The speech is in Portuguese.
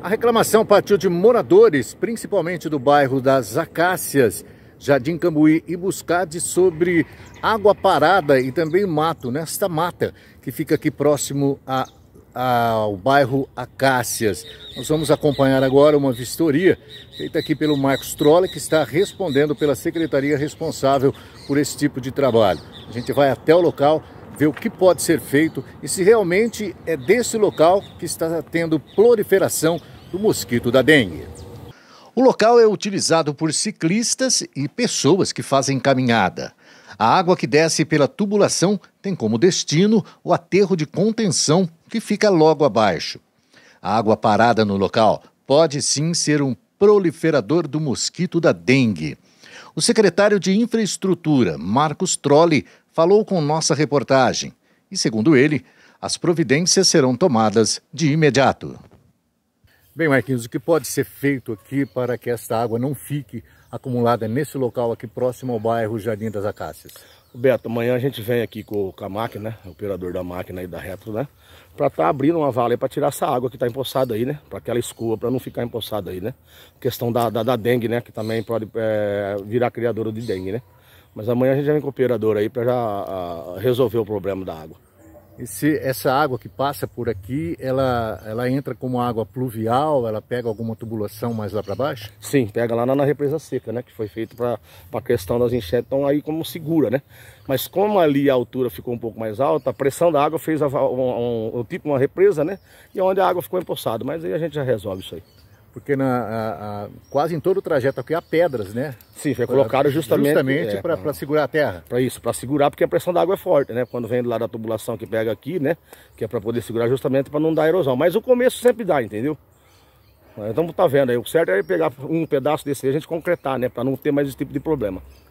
A reclamação partiu de moradores, principalmente do bairro das Acácias, Jardim Cambuí e Buscade, sobre água parada e também mato, nesta mata que fica aqui próximo a, a, ao bairro Acácias. Nós vamos acompanhar agora uma vistoria feita aqui pelo Marcos Trolla, que está respondendo pela secretaria responsável por esse tipo de trabalho. A gente vai até o local ver o que pode ser feito e se realmente é desse local que está tendo proliferação do mosquito da dengue. O local é utilizado por ciclistas e pessoas que fazem caminhada. A água que desce pela tubulação tem como destino o aterro de contenção que fica logo abaixo. A água parada no local pode sim ser um proliferador do mosquito da dengue. O secretário de Infraestrutura, Marcos Trolli, falou com nossa reportagem e, segundo ele, as providências serão tomadas de imediato. Bem, Marquinhos, o que pode ser feito aqui para que esta água não fique acumulada nesse local aqui próximo ao bairro Jardim das Acácias? Beto, amanhã a gente vem aqui com, a máquina, né, o operador da máquina e da retro, né? Para estar tá abrindo uma vala para tirar essa água que está empoçada aí, né? Para aquela escoa, para não ficar empoçada aí, né? Questão da, da, da, dengue, né? Que também pode é, virar criadora de dengue, né? Mas amanhã a gente já vem com o operador aí para já a, resolver o problema da água. Esse, essa água que passa por aqui, ela, ela entra como água pluvial, ela pega alguma tubulação mais lá para baixo? Sim, pega lá na, na, represa seca, né? Que foi feito para a questão das enchentes, então aí como segura, né? Mas como ali a altura ficou um pouco mais alta, a pressão da água fez o um, um, um, tipo uma represa, né? E é onde a água ficou empoçada, mas aí a gente já resolve isso aí porque na, a, a, quase em todo o trajeto aqui há pedras, né? Sim, foi colocado justamente, justamente é, para segurar a terra. Para isso, para segurar, porque a pressão da água é forte, né? Quando vem lá da tubulação que pega aqui, né? Que é para poder segurar justamente para não dar erosão. Mas o começo sempre dá, entendeu? Então tá vendo aí, o certo é pegar um pedaço desse aí a gente concretar, né? Para não ter mais esse tipo de problema.